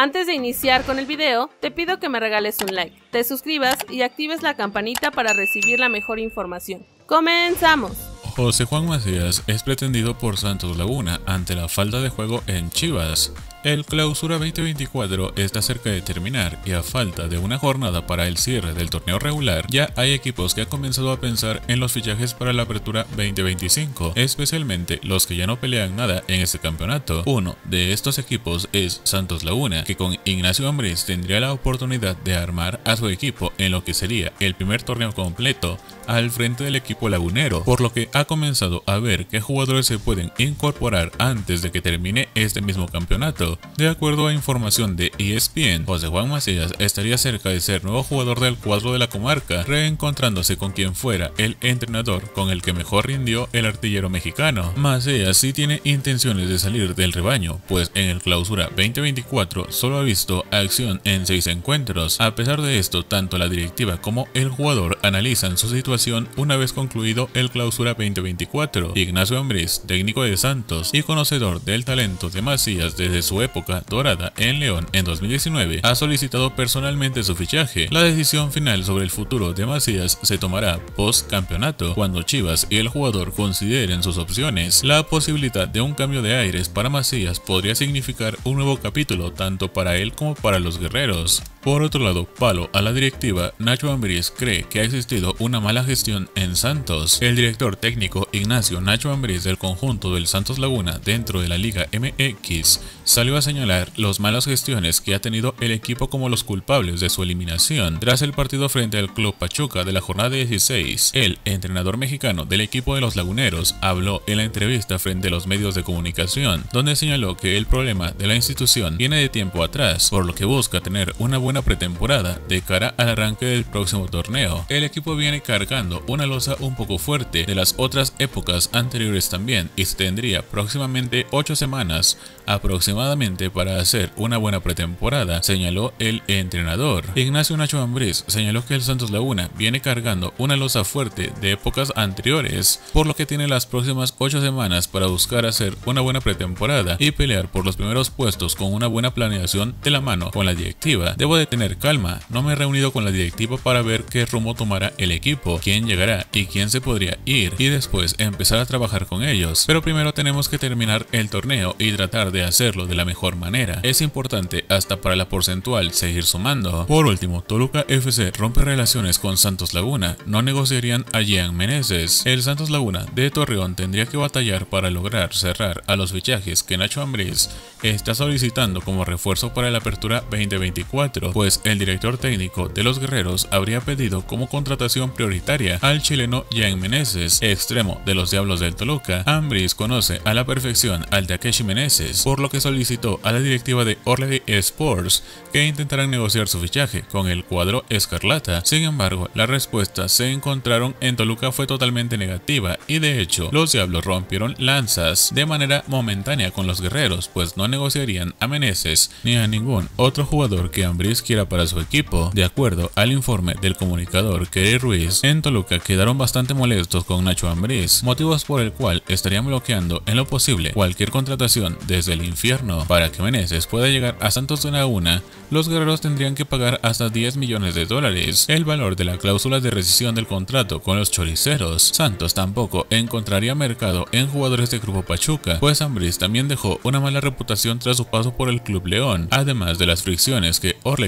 Antes de iniciar con el video, te pido que me regales un like, te suscribas y actives la campanita para recibir la mejor información. ¡Comenzamos! José Juan Macías es pretendido por Santos Laguna ante la falta de juego en Chivas. El clausura 2024 está cerca de terminar y a falta de una jornada para el cierre del torneo regular, ya hay equipos que han comenzado a pensar en los fichajes para la apertura 2025, especialmente los que ya no pelean nada en este campeonato. Uno de estos equipos es Santos Laguna, que con Ignacio Ambriz tendría la oportunidad de armar a su equipo en lo que sería el primer torneo completo al frente del equipo lagunero, por lo que ha comenzado a ver qué jugadores se pueden incorporar antes de que termine este mismo campeonato. De acuerdo a información de ESPN, José Juan Macías estaría cerca de ser nuevo jugador del cuadro de la comarca, reencontrándose con quien fuera el entrenador con el que mejor rindió el artillero mexicano. Macías sí tiene intenciones de salir del rebaño, pues en el clausura 2024 solo ha visto acción en seis encuentros. A pesar de esto, tanto la directiva como el jugador analizan su situación una vez concluido el clausura 2024. Ignacio Ambriz, técnico de Santos y conocedor del talento de Macías desde su época dorada en León en 2019, ha solicitado personalmente su fichaje. La decisión final sobre el futuro de Macías se tomará post campeonato, cuando Chivas y el jugador consideren sus opciones. La posibilidad de un cambio de aires para Macías podría significar un nuevo capítulo tanto para él como para los guerreros. Por otro lado, palo a la directiva, Nacho Ambriz cree que ha existido una mala gestión en Santos. El director técnico Ignacio Nacho Ambriz del conjunto del Santos Laguna dentro de la Liga MX salió a señalar las malas gestiones que ha tenido el equipo como los culpables de su eliminación tras el partido frente al Club Pachuca de la jornada 16. El entrenador mexicano del equipo de los Laguneros habló en la entrevista frente a los medios de comunicación, donde señaló que el problema de la institución viene de tiempo atrás, por lo que busca tener una buena buena pretemporada de cara al arranque del próximo torneo. El equipo viene cargando una losa un poco fuerte de las otras épocas anteriores también y se tendría próximamente ocho semanas aproximadamente para hacer una buena pretemporada, señaló el entrenador. Ignacio Nacho Ambriz señaló que el Santos Laguna viene cargando una losa fuerte de épocas anteriores, por lo que tiene las próximas ocho semanas para buscar hacer una buena pretemporada y pelear por los primeros puestos con una buena planeación de la mano con la directiva. Debo de tener calma, no me he reunido con la directiva para ver qué rumbo tomará el equipo, quién llegará y quién se podría ir y después empezar a trabajar con ellos. Pero primero tenemos que terminar el torneo y tratar de hacerlo de la mejor manera. Es importante hasta para la porcentual seguir sumando. Por último, Toluca FC rompe relaciones con Santos Laguna, no negociarían a Jean Meneses. El Santos Laguna de Torreón tendría que batallar para lograr cerrar a los fichajes que Nacho Ambriz está solicitando como refuerzo para la apertura 2024 pues el director técnico de los guerreros habría pedido como contratación prioritaria al chileno Jan Meneses, extremo de los Diablos del Toluca. Ambris conoce a la perfección al Takeshi Meneses, por lo que solicitó a la directiva de Orley Sports que intentaran negociar su fichaje con el cuadro escarlata. Sin embargo, la respuesta se encontraron en Toluca fue totalmente negativa y de hecho, los Diablos rompieron lanzas de manera momentánea con los guerreros, pues no negociarían a Meneses ni a ningún otro jugador que Ambris quiera para su equipo. De acuerdo al informe del comunicador Kerry Ruiz, en Toluca quedaron bastante molestos con Nacho Ambriz, motivos por el cual estarían bloqueando en lo posible cualquier contratación desde el infierno. Para que Meneses pueda llegar a Santos de Laguna, los guerreros tendrían que pagar hasta 10 millones de dólares, el valor de la cláusula de rescisión del contrato con los choriceros. Santos tampoco encontraría mercado en jugadores de Grupo Pachuca, pues Ambriz también dejó una mala reputación tras su paso por el Club León, además de las fricciones que Orle